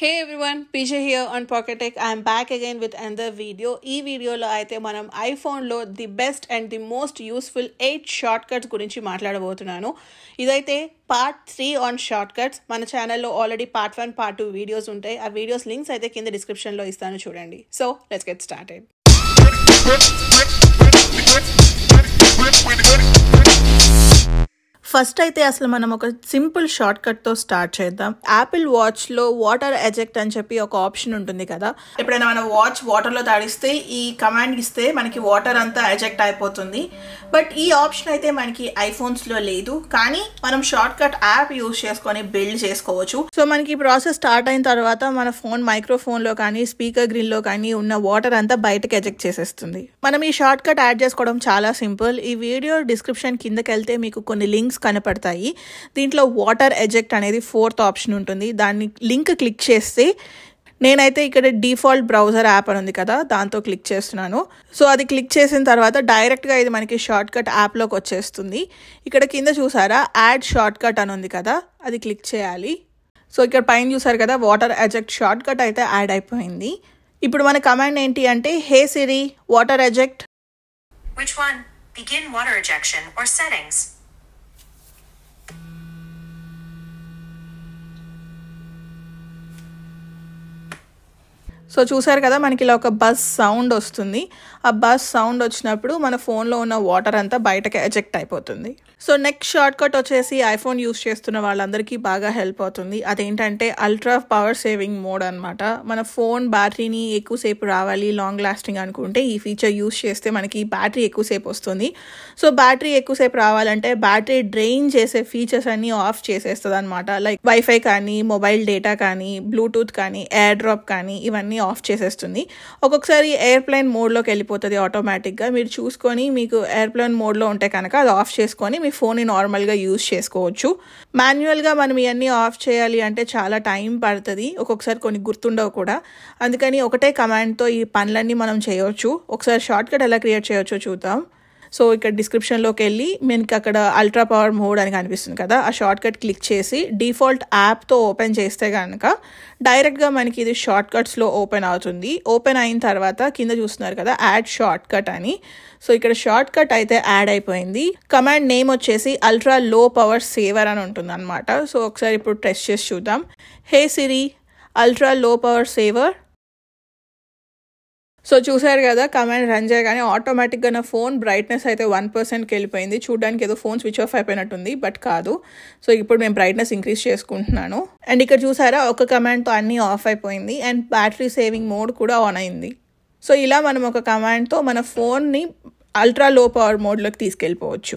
Hey everyone PJ here on Pocketech I'm back again with another video ఈ వీడియోలో అయితే మనం ఐఫోన్లో the best and the most useful eight shortcuts గురించి మాట్లాడబోతున్నాను ఇదైతే part three on shortcuts మన ఛానల్లో already part one part two videos ఉంటాయి ఆ వీడియోస్ లింక్స్ అయితే కింద డిస్క్రిప్షన్లో ఇస్తాను చూడండి so let's get started first అయితే అసలు మనం ఒక సింపుల్ షార్ట్ తో స్టార్ట్ చేద్దాం యాపిల్ లో వాటర్ ఎజెక్ట్ అని చెప్పి ఒక ఆప్షన్ ఉంటుంది కదా ఎప్పుడైనా మనం వాచ్ వాటర్ లో తాడిస్తే ఈ కమాండ్ ఇస్తే మనకి వాటర్ అంతా ఎజెక్ట్ అయిపోతుంది బట్ ఈ ఆప్షన్ అయితే మనకి ఐఫోన్స్లో లేదు కానీ మనం షార్ట్ కట్ యాప్ యూజ్ చేసుకొని బిల్డ్ చేసుకోవచ్చు సో మనకి ప్రాసెస్ స్టార్ట్ అయిన తర్వాత మన ఫోన్ మైక్రోఫోన్లో కానీ స్పీకర్ గ్రిల్లో కానీ ఉన్న వాటర్ అంతా బయటకు ఎజెక్ట్ చేసేస్తుంది మనం ఈ షార్ట్ కట్ యాడ్ చేసుకోవడం చాలా సింపుల్ ఈ వీడియో డిస్క్రిప్షన్ కిందకి వెళ్తే మీకు కొన్ని లింక్స్ కనపడతాయి దీంట్లో వాటర్ ఎజెక్ట్ అనేది ఫోర్త్ ఆప్షన్ ఉంటుంది దాన్ని లింక్ క్లిక్ చేస్తే నేనైతే ఇక్కడ డిఫాల్ట్ బ్రౌజర్ యాప్ అని ఉంది కదా దాంతో క్లిక్ చేస్తున్నాను సో అది క్లిక్ చేసిన తర్వాత డైరెక్ట్గా ఇది మనకి షార్ట్ కట్ యాప్లోకి వచ్చేస్తుంది ఇక్కడ కింద చూసారా యాడ్ షార్ట్ కట్ అని ఉంది కదా అది క్లిక్ చేయాలి సో ఇక్కడ పైన చూసారు కదా వాటర్ ఎజెక్ట్ షార్ట్ కట్ అయితే యాడ్ అయిపోయింది ఇప్పుడు మన కమాండ్ ఏంటి అంటే hey Siri water eject Which one? Begin water so చూసారు కదా మనకి ఇలా ఒక బస్ సౌండ్ వస్తుంది ఆ బస్ సౌండ్ వచ్చినప్పుడు మన ఫోన్లో ఉన్న వాటర్ అంతా బయటకి ఎజెక్ట్ అయిపోతుంది సో నెక్స్ట్ షార్ట్ కట్ వచ్చేసి ఐఫోన్ యూస్ చేస్తున్న వాళ్ళందరికీ బాగా హెల్ప్ అవుతుంది అదేంటంటే అల్ట్రా పవర్ సేవింగ్ మోడ్ అనమాట మన ఫోన్ బ్యాటరీని ఎక్కువసేపు రావాలి లాంగ్ లాస్టింగ్ అనుకుంటే ఈ ఫీచర్ యూస్ చేస్తే మనకి బ్యాటరీ ఎక్కువసేపు వస్తుంది సో బ్యాటరీ ఎక్కువసేపు రావాలంటే బ్యాటరీ డ్రైన్ చేసే ఫీచర్స్ అన్నీ ఆఫ్ చేసేస్తుంది అనమాట లైక్ వైఫై కానీ మొబైల్ డేటా కానీ బ్లూటూత్ కానీ ఎయిర్ డ్రాప్ కానీ ఇవన్నీ ఆఫ్ చేసేస్తుంది ఒక్కొక్కసారి ఎయిర్ప్లెయిన్ మోడ్లోకి వెళ్ళిపోతుంది అయిపోతుంది ఆటోమేటిక్గా మీరు చూసుకొని మీకు ఎయిర్ప్లేన్ మోడ్లో ఉంటే కనుక అది ఆఫ్ చేసుకొని మీ ఫోన్ని నార్మల్గా యూజ్ చేసుకోవచ్చు మాన్యువల్గా మనం ఇవన్నీ ఆఫ్ చేయాలి అంటే చాలా టైం పడుతుంది ఒక్కొక్కసారి కొన్ని గుర్తుండవు కూడా అందుకని ఒకటే కమాండ్తో ఈ పనులన్నీ మనం చేయవచ్చు ఒకసారి షార్ట్కట్ ఎలా క్రియేట్ చేయవచ్చో చూద్దాం సో ఇక్కడ డిస్క్రిప్షన్లోకి వెళ్ళి మీకు అక్కడ అల్ట్రా పవర్ మోడ్ అని కనిపిస్తుంది కదా ఆ షార్ట్ కట్ క్లిక్ చేసి డిఫాల్ట్ యాప్తో ఓపెన్ చేస్తే కనుక డైరెక్ట్గా మనకి ఇది షార్ట్ కట్స్లో ఓపెన్ అవుతుంది ఓపెన్ అయిన తర్వాత కింద చూస్తున్నారు కదా యాడ్ షార్ట్ కట్ అని సో ఇక్కడ షార్ట్ కట్ అయితే యాడ్ అయిపోయింది కమాండ్ నేమ్ వచ్చేసి అల్ట్రా లో పవర్ సేవర్ అని ఉంటుంది అనమాట సో ఒకసారి ఇప్పుడు టెస్ట్ చేసి చూద్దాం hey Siri ultra low power saver so చూసారు కదా కమాండ్ రన్ చేయగానే ఆటోమేటిక్గా నా ఫోన్ బ్రైట్నెస్ అయితే వన్ పర్సెంట్కి వెళ్ళిపోయింది చూడడానికి ఏదో ఫోన్ స్విచ్ ఆఫ్ అయిపోయినట్టుంది బట్ కాదు సో ఇప్పుడు మేము బ్రైట్నెస్ ఇంక్రీజ్ చేసుకుంటున్నాను అండ్ ఇక్కడ చూసారా ఒక కమాండ్తో అన్నీ ఆఫ్ అయిపోయింది అండ్ బ్యాటరీ సేవింగ్ మోడ్ కూడా ఆన్ అయింది సో ఇలా మనం ఒక కమాండ్తో మన ఫోన్ని అల్ట్రా లో పవర్ మోడ్లోకి తీసుకెళ్ళిపోవచ్చు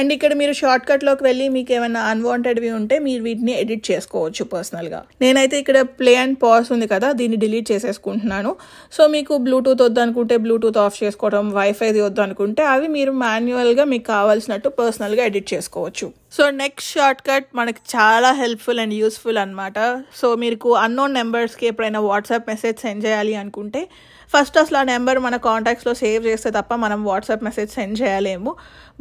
అండ్ ఇక్కడ మీరు షార్ట్ లోకి వెళ్ళి మీకు ఏమైనా అన్వాంటెడ్వి ఉంటే మీరు వీటిని ఎడిట్ చేసుకోవచ్చు పర్సనల్గా నేనైతే ఇక్కడ ప్లే అండ్ పాస్ ఉంది కదా దీన్ని డిలీట్ చేసేసుకుంటున్నాను సో మీకు బ్లూటూత్ వద్దనుకుంటే బ్లూటూత్ ఆఫ్ చేసుకోవడం వైఫైది వద్దనుకుంటే అవి మీరు మాన్యువల్గా మీకు కావాల్సినట్టు పర్సనల్గా ఎడిట్ చేసుకోవచ్చు సో నెక్స్ట్ షార్ట్ కట్ మనకి చాలా హెల్ప్ఫుల్ అండ్ యూస్ఫుల్ అనమాట సో మీకు అన్నోన్ నెంబర్స్కి ఎప్పుడైనా వాట్సాప్ మెసేజ్ సెండ్ చేయాలి అనుకుంటే ఫస్ట్ అసలు ఆ నెంబర్ మన కాంటాక్ట్స్లో సేవ్ చేస్తే తప్ప మనం వాట్సాప్ మెసేజ్ సెండ్ చేయలేము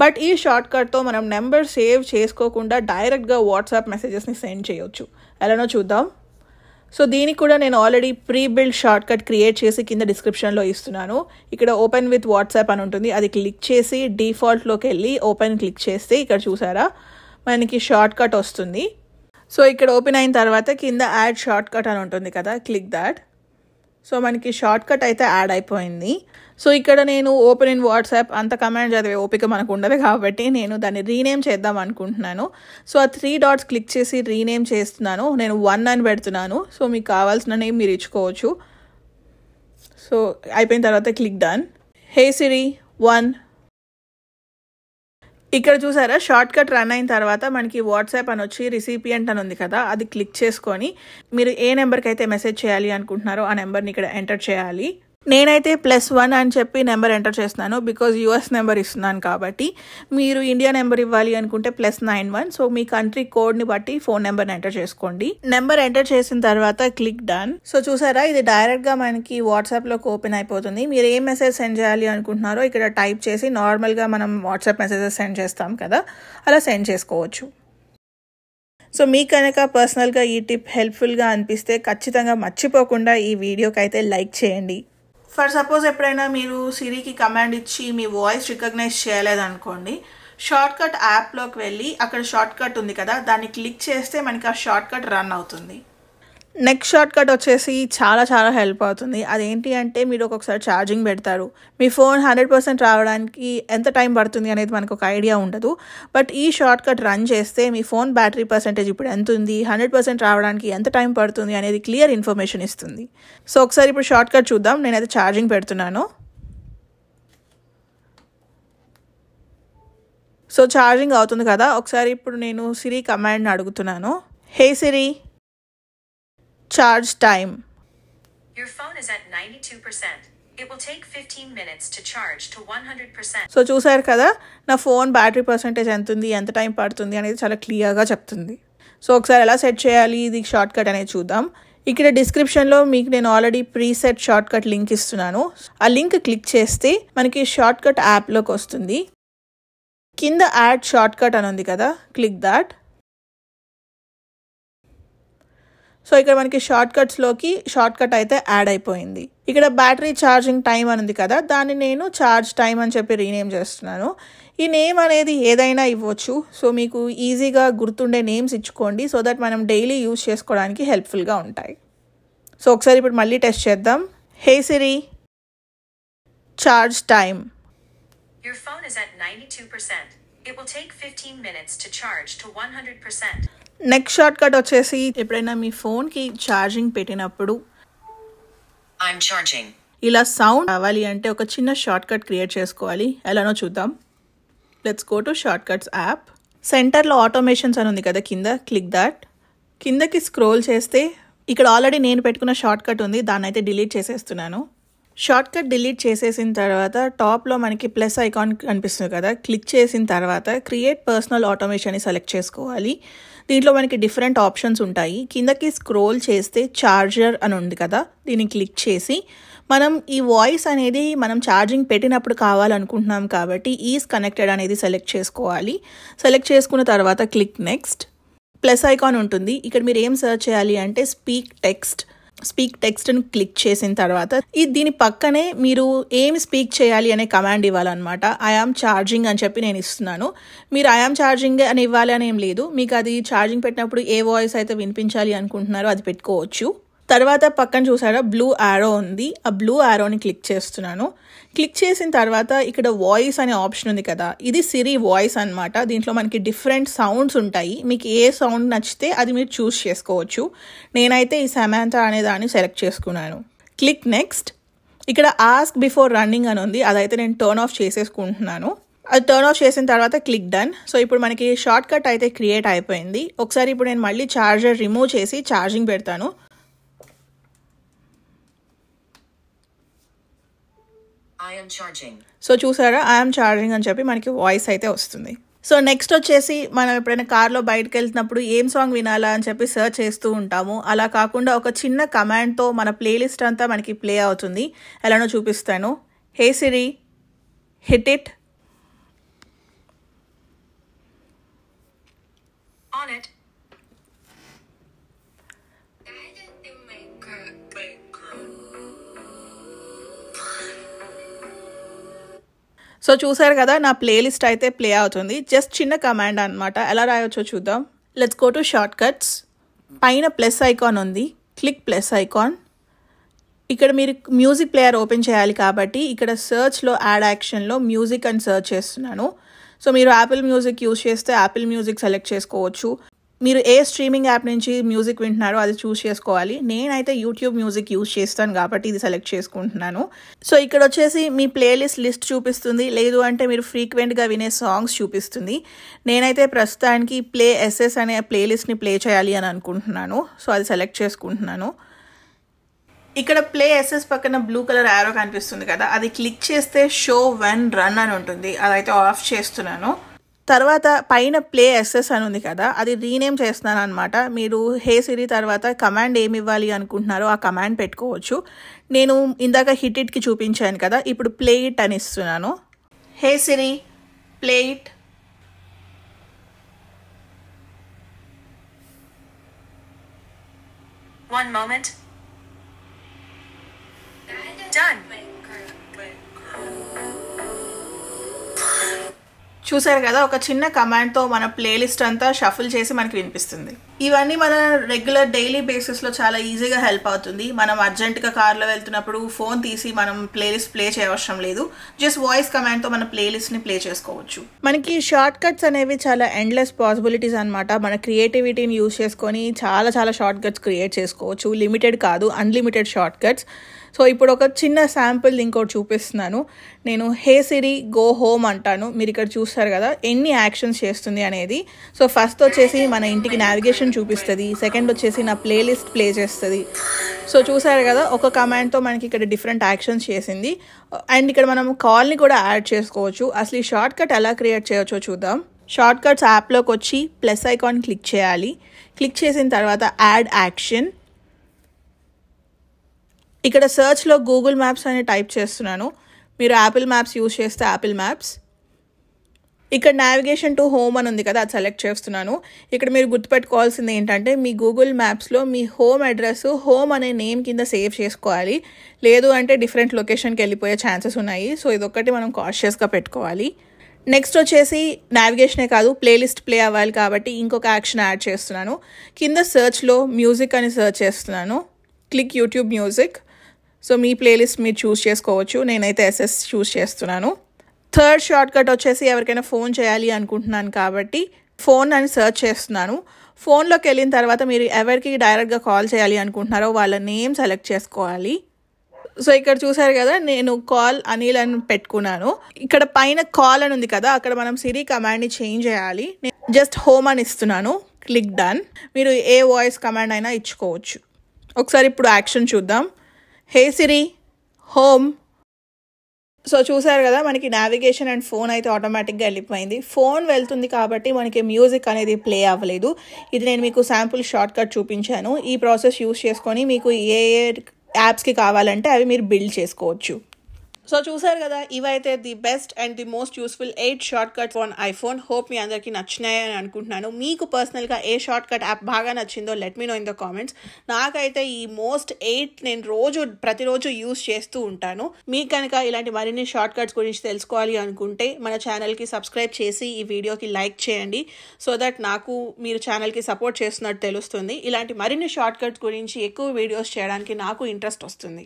బట్ ఈ షార్ట్ కట్తో మనం నెంబర్ సేవ్ చేసుకోకుండా డైరెక్ట్గా వాట్సాప్ మెసేజెస్ని సెండ్ చేయవచ్చు ఎలానో చూద్దాం సో దీనికి కూడా నేను already pre build shortcut create చేసి కింద డిస్క్రిప్షన్లో ఇస్తున్నాను ఇక్కడ ఓపెన్ విత్ వాట్సాప్ అని ఉంటుంది అది క్లిక్ చేసి డిఫాల్ట్లోకి వెళ్ళి ఓపెన్ క్లిక్ చేస్తే ఇక్కడ చూసారా మనకి షార్ట్ కట్ వస్తుంది సో ఇక్కడ ఓపెన్ అయిన తర్వాత కింద యాడ్ షార్ట్ కట్ అని ఉంటుంది కదా క్లిక్ దాట్ సో మనకి షార్ట్ కట్ అయితే యాడ్ అయిపోయింది సో ఇక్కడ నేను ఓపెన్ ఇన్ వాట్సాప్ అంత కమాండ్ చదివే ఓపిక మనకు ఉండదు కాబట్టి నేను దాన్ని రీనేమ్ చేద్దాం అనుకుంటున్నాను సో ఆ త్రీ డాట్స్ క్లిక్ చేసి రీనేమ్ చేస్తున్నాను నేను వన్ అని పెడుతున్నాను సో మీకు కావాల్సిన నేమ్ మీరు ఇచ్చుకోవచ్చు సో అయిపోయిన తర్వాత click done hey Siri one ఇక్కడ చూసారా షార్ట్ కట్ రన్ అయిన తర్వాత మనకి వాట్సాప్ అని వచ్చి రిసిపియంట్ అని ఉంది కదా అది క్లిక్ చేసుకొని మీరు ఏ నెంబర్కి అయితే మెసేజ్ చేయాలి అనుకుంటున్నారో ఆ నెంబర్ని ఇక్కడ ఎంటర్ చేయాలి నేనైతే ప్లస్ వన్ అని చెప్పి నెంబర్ ఎంటర్ చేస్తున్నాను బికాజ్ యుఎస్ నెంబర్ ఇస్తున్నాను కాబట్టి మీరు ఇండియా నెంబర్ ఇవ్వాలి అనుకుంటే ప్లస్ నైన్ వన్ సో మీ కంట్రీ కోడ్ని బట్టి ఫోన్ నెంబర్ ఎంటర్ చేసుకోండి నెంబర్ ఎంటర్ చేసిన తర్వాత క్లిక్ డన్ సో చూసారా ఇది డైరెక్ట్గా మనకి వాట్సాప్లోకి ఓపెన్ అయిపోతుంది మీరు ఏ మెసేజ్ సెండ్ చేయాలి అనుకుంటున్నారో ఇక్కడ టైప్ చేసి నార్మల్గా మనం వాట్సాప్ మెసేజెస్ సెండ్ చేస్తాం కదా అలా సెండ్ చేసుకోవచ్చు సో మీకు కనుక పర్సనల్గా ఈ టిప్ హెల్ప్ఫుల్గా అనిపిస్తే ఖచ్చితంగా మర్చిపోకుండా ఈ వీడియోకి అయితే లైక్ చేయండి ఫర్ సపోజ్ ఎప్పుడైనా మీరు సిరికి కమాండ్ ఇచ్చి మీ వాయిస్ రికగ్నైజ్ చేయలేదనుకోండి షార్ట్కట్ యాప్లోకి వెళ్ళి అక్కడ షార్ట్కట్ ఉంది కదా దాన్ని క్లిక్ చేస్తే మనకి ఆ షార్ట్కట్ రన్ అవుతుంది నెక్స్ట్ షార్ట్ కట్ వచ్చేసి చాలా చాలా హెల్ప్ అవుతుంది అదేంటి అంటే మీరు ఒక్కొక్కసారి ఛార్జింగ్ పెడతారు మీ ఫోన్ హండ్రెడ్ పర్సెంట్ రావడానికి ఎంత టైం పడుతుంది అనేది మనకు ఒక ఐడియా ఉండదు బట్ ఈ షార్ట్ కట్ రన్ చేస్తే మీ ఫోన్ బ్యాటరీ పర్సెంటేజ్ ఇప్పుడు ఎంత ఉంది హండ్రెడ్ పర్సెంట్ రావడానికి ఎంత టైం పడుతుంది అనేది క్లియర్ ఇన్ఫర్మేషన్ ఇస్తుంది సో ఒకసారి ఇప్పుడు షార్ట్ కట్ చూద్దాం నేనైతే ఛార్జింగ్ పెడుతున్నాను సో ఛార్జింగ్ అవుతుంది కదా ఒకసారి ఇప్పుడు నేను సిరి కమాండ్ని అడుగుతున్నాను hey Siri charge time. Your phone is at 92%. It will take 15 minutes to charge to 100%. So చూసారు కదా నా ఫోన్ బ్యాటరీ పర్సంటేజ్ ఎంత ఉంది ఎంత టైం పడుతుంది అనేది చాలా క్లియర్గా చెప్తుంది సో ఒకసారి ఎలా సెట్ చేయాలి ఇది షార్ట్ కట్ అనేది చూద్దాం ఇక్కడ డిస్క్రిప్షన్లో మీకు నేను already preset shortcut link ఇస్తున్నాను ఆ లింక్ క్లిక్ చేస్తే మనకి షార్ట్ కట్ యాప్లోకి వస్తుంది కింద యాడ్ షార్ట్ కట్ అని ఉంది కదా క్లిక్ దాట్ సో ఇక్కడ మనకి షార్ట్ కట్స్లోకి షార్ట్ కట్ అయితే యాడ్ అయిపోయింది ఇక్కడ బ్యాటరీ ఛార్జింగ్ టైం అనేది కదా దాన్ని నేను ఛార్జ్ టైం అని చెప్పి రీనేమ్ చేస్తున్నాను ఈ నేమ్ అనేది ఏదైనా ఇవ్వచ్చు సో మీకు ఈజీగా గుర్తుండే నేమ్స్ ఇచ్చుకోండి సో దట్ మనం డైలీ యూజ్ చేసుకోవడానికి హెల్ప్ఫుల్గా ఉంటాయి సో ఒకసారి ఇప్పుడు మళ్ళీ టెస్ట్ చేద్దాం hey Siri charge time Your phone is at 92%. It will take 15 minutes to charge to 100%. Next shortcut వచ్చేసి ఎప్పుడైనా మీ ఫోన్కి ఛార్జింగ్ పెట్టినప్పుడు ఇలా సౌండ్ అవ్వాలి అంటే ఒక చిన్న షార్ట్ కట్ క్రియేట్ చేసుకోవాలి ఎలానో చూద్దాం let's go to shortcuts app సెంటర్లో ఆటోమేషన్స్ అని ఉంది కదా కింద క్లిక్ దాట్ కిందకి స్క్రోల్ చేస్తే ఇక్కడ ఆల్రెడీ నేను పెట్టుకున్న షార్ట్ కట్ ఉంది దాన్ని అయితే డిలీట్ చేసేస్తున్నాను షార్ట్ కట్ డిలీట్ చేసేసిన తర్వాత టాప్లో మనకి ప్లస్ ఐకాన్ కనిపిస్తుంది కదా క్లిక్ చేసిన తర్వాత క్రియేట్ పర్సనల్ ఆటోమేషన్ సెలెక్ట్ చేసుకోవాలి దీంట్లో మనకి డిఫరెంట్ ఆప్షన్స్ ఉంటాయి కిందకి స్క్రోల్ చేస్తే ఛార్జర్ అని ఉంది కదా దీన్ని క్లిక్ చేసి మనం ఈ వాయిస్ అనేది మనం ఛార్జింగ్ పెట్టినప్పుడు కావాలనుకుంటున్నాం కాబట్టి ఈజ్ కనెక్టెడ్ అనేది సెలెక్ట్ చేసుకోవాలి సెలెక్ట్ చేసుకున్న తర్వాత క్లిక్ నెక్స్ట్ ప్లస్ ఐకాన్ ఉంటుంది ఇక్కడ మీరు ఏం సెర్చ్ చేయాలి అంటే స్పీక్ టెక్స్ట్ స్పీక్ టెక్స్ట్ను క్లిక్ చేసిన తర్వాత ఈ దీని పక్కనే మీరు ఏమి స్పీక్ చేయాలి అనే కమాండ్ ఇవ్వాలన్నమాట ఐఆమ్ ఛార్జింగ్ అని చెప్పి నేను ఇస్తున్నాను మీరు ఐఆమ్ ఛార్జింగ్ అని ఇవ్వాలి అని ఏం లేదు మీకు అది ఛార్జింగ్ పెట్టినప్పుడు ఏ వాయిస్ అయితే వినిపించాలి అనుకుంటున్నారో అది పెట్టుకోవచ్చు తర్వాత పక్కన చూసారా బ్లూ ఆరో ఉంది ఆ బ్లూ ఆరోని క్లిక్ చేస్తున్నాను క్లిక్ చేసిన తర్వాత ఇక్కడ వాయిస్ అనే ఆప్షన్ ఉంది కదా ఇది సిరి వాయిస్ అనమాట దీంట్లో మనకి డిఫరెంట్ సౌండ్స్ ఉంటాయి మీకు ఏ సౌండ్ నచ్చితే అది మీరు చూస్ చేసుకోవచ్చు నేనైతే ఈ సమాంత అనే దాన్ని సెలెక్ట్ చేసుకున్నాను క్లిక్ నెక్స్ట్ ఇక్కడ ఆస్క్ బిఫోర్ రన్నింగ్ అని ఉంది అదైతే నేను టర్న్ ఆఫ్ చేసేసుకుంటున్నాను అది టర్న్ ఆఫ్ చేసిన తర్వాత క్లిక్ డన్ సో ఇప్పుడు మనకి షార్ట్ కట్ అయితే క్రియేట్ అయిపోయింది ఒకసారి ఇప్పుడు నేను మళ్ళీ ఛార్జర్ రిమూవ్ చేసి ఛార్జింగ్ పెడతాను సో చూసారా ఐఎమ్ ఛార్జింగ్ అని చెప్పి మనకి వాయిస్ అయితే వస్తుంది సో నెక్స్ట్ వచ్చేసి మనం ఎప్పుడైనా కార్లో బయటకు వెళ్తున్నప్పుడు ఏం సాంగ్ వినాలా అని చెప్పి సర్చ్ చేస్తూ ఉంటాము అలా కాకుండా ఒక చిన్న కమాండ్తో మన ప్లేలిస్ట్ అంతా మనకి ప్లే అవుతుంది ఎలానో చూపిస్తాను hey Siri hit it so చూసారు కదా నా ప్లేలిస్ట్ అయితే ప్లే అవుతుంది జస్ట్ చిన్న కమాండ్ అనమాట ఎలా రాయొచ్చో చూద్దాం let's go to shortcuts పైన ప్లస్ ఐకాన్ ఉంది క్లిక్ ప్లస్ ఐకాన్ ఇక్కడ మీరు మ్యూజిక్ ప్లేయర్ ఓపెన్ చేయాలి కాబట్టి ఇక్కడ సర్చ్లో యాడ్ యాక్షన్లో మ్యూజిక్ అని సర్చ్ చేస్తున్నాను సో మీరు యాపిల్ మ్యూజిక్ యూజ్ చేస్తే యాపిల్ మ్యూజిక్ సెలెక్ట్ చేసుకోవచ్చు మీరు ఏ స్ట్రీమింగ్ యాప్ నుంచి మ్యూజిక్ వింటున్నారో అది చూస్ చేసుకోవాలి నేనైతే యూట్యూబ్ మ్యూజిక్ యూజ్ చేస్తాను కాబట్టి ఇది సెలెక్ట్ చేసుకుంటున్నాను సో ఇక్కడ వచ్చేసి మీ ప్లేలిస్ట్ లిస్ట్ చూపిస్తుంది లేదు అంటే మీరు ఫ్రీక్వెంట్గా వినే సాంగ్స్ చూపిస్తుంది నేనైతే ప్రస్తుతానికి ప్లే ఎస్ఎస్ అనే ప్లేలిస్ట్ని ప్లే చేయాలి అని అనుకుంటున్నాను సో అది సెలెక్ట్ చేసుకుంటున్నాను ఇక్కడ ప్లే ఎస్ఎస్ పక్కన బ్లూ కలర్ యారో కనిపిస్తుంది కదా అది క్లిక్ చేస్తే షో వన్ రన్ అని ఉంటుంది అదైతే ఆఫ్ చేస్తున్నాను తర్వాత పైన ప్లే ఎస్ఎస్ అని ఉంది కదా అది రీనేమ్ చేస్తున్నాను అనమాట మీరు హే సిరి తర్వాత కమాండ్ ఏమి ఇవ్వాలి అనుకుంటున్నారో ఆ కమాండ్ పెట్టుకోవచ్చు నేను ఇందాక హిట్ ఇట్కి చూపించాను కదా ఇప్పుడు ప్లే ఇట్ అని ఇస్తున్నాను hey Siri play it one moment Done. చూసారు కదా ఒక చిన్న కమాండ్తో మన ప్లేలిస్ట్ అంతా షఫుల్ చేసి మనకి వినిపిస్తుంది ఇవన్నీ మన రెగ్యులర్ డైలీ బేసిస్లో చాలా ఈజీగా హెల్ప్ అవుతుంది మనం అర్జెంటుగా కార్లో వెళ్తున్నప్పుడు ఫోన్ తీసి మనం ప్లేలిస్ట్ ప్లే చేయవసరం లేదు జస్ట్ వాయిస్ కమాండ్తో మన ప్లేలిస్ట్ని ప్లే చేసుకోవచ్చు మనకి షార్ట్ కట్స్ అనేవి చాలా ఎండ్లెస్ పాసిబిలిటీస్ అనమాట మన క్రియేటివిటీని యూజ్ చేసుకొని చాలా చాలా షార్ట్ కట్స్ క్రియేట్ చేసుకోవచ్చు లిమిటెడ్ కాదు అన్లిమిటెడ్ షార్ట్ కట్స్ సో ఇప్పుడు ఒక చిన్న శాంపుల్ ఇంకోటి చూపిస్తున్నాను నేను హే సిరి గో హోమ్ అంటాను మీరు ఇక్కడ చూస్తారు కదా ఎన్ని యాక్షన్స్ చేస్తుంది అనేది సో ఫస్ట్ వచ్చేసి మన ఇంటికి నావిగేషన్ చూపిస్తుంది సెకండ్ వచ్చేసి నా ప్లేలిస్ట్ ప్లే చేస్తుంది సో చూసారు కదా ఒక కమాండ్తో మనకి ఇక్కడ డిఫరెంట్ యాక్షన్స్ చేసింది అండ్ ఇక్కడ మనం కాల్ని కూడా యాడ్ చేసుకోవచ్చు అసలు ఈ షార్ట్ కట్ ఎలా క్రియేట్ చేయొచ్చో చూద్దాం షార్ట్ కట్స్ యాప్లోకి వచ్చి ప్లస్ ఐకాన్ క్లిక్ చేయాలి క్లిక్ చేసిన తర్వాత యాడ్ యాక్షన్ ఇక్కడ సర్చ్లో గూగుల్ మ్యాప్స్ అని టైప్ చేస్తున్నాను మీరు యాపిల్ మ్యాప్స్ యూజ్ చేస్తే యాపిల్ మ్యాప్స్ ఇక్కడ నావిగేషన్ టు హోమ్ అని ఉంది కదా అది సెలెక్ట్ చేస్తున్నాను ఇక్కడ మీరు గుర్తుపెట్టుకోవాల్సింది ఏంటంటే మీ గూగుల్ మ్యాప్స్లో మీ హోమ్ అడ్రస్ హోమ్ అనే నేమ్ కింద సేవ్ చేసుకోవాలి లేదు అంటే డిఫరెంట్ లొకేషన్కి వెళ్ళిపోయే ఛాన్సెస్ ఉన్నాయి సో ఇదొక్కటి మనం కాన్షియస్గా పెట్టుకోవాలి నెక్స్ట్ వచ్చేసి నావిగేషనే కాదు ప్లేలిస్ట్ ప్లే అవ్వాలి కాబట్టి ఇంకొక యాక్షన్ యాడ్ చేస్తున్నాను కింద సర్చ్లో మ్యూజిక్ అని సర్చ్ చేస్తున్నాను క్లిక్ యూట్యూబ్ మ్యూజిక్ సో మీ ప్లేలిస్ట్ మీరు చూస్ చేసుకోవచ్చు నేనైతే ఎస్ఎస్ చూస్ చేస్తున్నాను థర్డ్ షార్ట్ కట్ వచ్చేసి ఎవరికైనా ఫోన్ చేయాలి అనుకుంటున్నాను కాబట్టి ఫోన్ అని సెర్చ్ చేస్తున్నాను ఫోన్లోకి వెళ్ళిన తర్వాత మీరు ఎవరికి డైరెక్ట్గా కాల్ చేయాలి అనుకుంటున్నారో వాళ్ళ నేమ్ సెలెక్ట్ చేసుకోవాలి సో ఇక్కడ చూసారు కదా నేను కాల్ అనిల్ అని పెట్టుకున్నాను ఇక్కడ పైన కాల్ అని ఉంది కదా అక్కడ మనం సిరి కమాండ్ని చేంజ్ చేయాలి జస్ట్ హోమ్ అని ఇస్తున్నాను క్లిక్ డన్ మీరు ఏ వాయిస్ కమాండ్ అయినా ఇచ్చుకోవచ్చు ఒకసారి ఇప్పుడు యాక్షన్ చూద్దాం హే సిరి హోమ్ సో చూసారు కదా మనకి నావిగేషన్ అండ్ ఫోన్ అయితే ఆటోమేటిక్గా వెళ్ళిపోయింది ఫోన్ వెళ్తుంది కాబట్టి మనకి మ్యూజిక్ అనేది ప్లే అవ్వలేదు ఇది నేను మీకు శాంపుల్ షార్ట్కట్ చూపించాను ఈ ప్రాసెస్ యూస్ చేసుకొని మీకు ఏ ఏ యాప్స్కి కావాలంటే అవి మీరు బిల్డ్ చేసుకోవచ్చు సో చూసారు కదా ఇవైతే the best and the most useful eight shortcut phone iPhone hope మీ అందరికీ నచ్చినాయని అనుకుంటున్నాను మీకు పర్సనల్గా ఏ షార్ట్ కట్ యాప్ బాగా నచ్చిందో let me know in the comments నాకైతే ఈ మోస్ట్ ఎయిట్ నేను రోజు ప్రతిరోజు యూస్ చేస్తూ ఉంటాను మీకు కనుక ఇలాంటి మరిన్ని షార్ట్ కట్స్ గురించి తెలుసుకోవాలి అనుకుంటే మన ఛానల్కి సబ్స్క్రైబ్ చేసి ఈ వీడియోకి లైక్ చేయండి సో దట్ నాకు మీరు ఛానల్కి సపోర్ట్ చేస్తున్నట్టు తెలుస్తుంది ఇలాంటి మరిన్ని షార్ట్ కట్స్ గురించి ఎక్కువ వీడియోస్ చేయడానికి నాకు ఇంట్రెస్ట్ వస్తుంది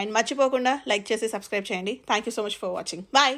అండ్ మర్చిపోకుండా లైక్ చేసి సబ్స్క్రైబ్ చేయండి thank you so much for watching bye